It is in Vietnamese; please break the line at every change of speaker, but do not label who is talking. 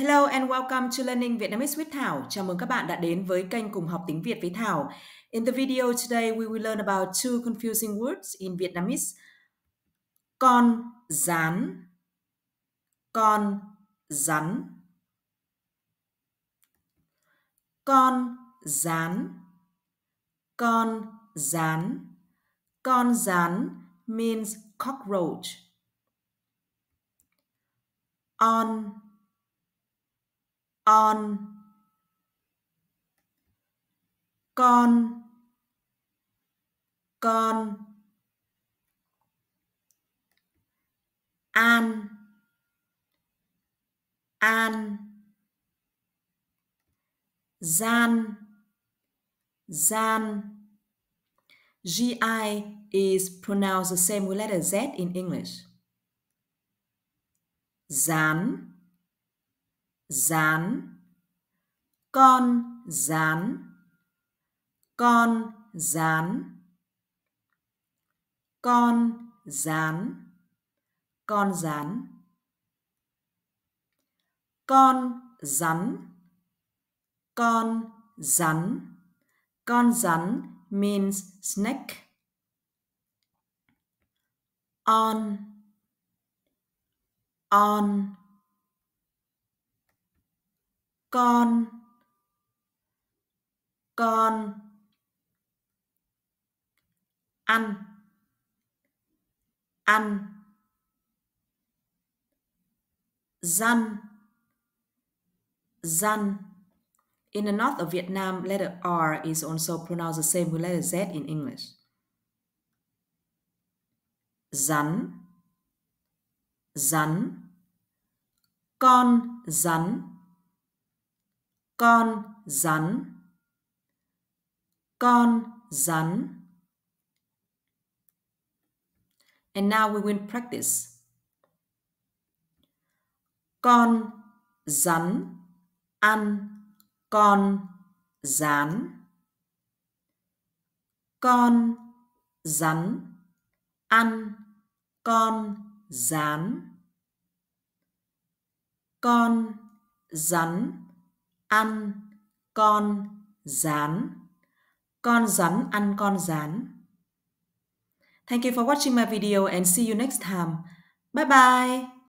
Hello and welcome to Learning Vietnamese with Thảo. Chào mừng các bạn đã đến với kênh cùng học tiếng Việt với Thảo. In the video today, we will learn about two confusing words in Vietnamese. Con rắn, Con rắn Con rắn, Con rắn, Con rắn means cockroach. On on con con an an gian gian gi is pronounced the same with letter z in english dán dán con dán con dán con dán con dán con rắn con rắn con rắn means snake on on con con ăn ăn răn răn In the north of Vietnam, letter R is also pronounced the same with letter Z in English. Rắn, rắn, con rắn, con rắn con rắn and now we will practice con rắn ăn con rắn con rắn ăn con rán con rắn ăn con rán con rắn ăn con rán thank you for watching my video and see you next time bye bye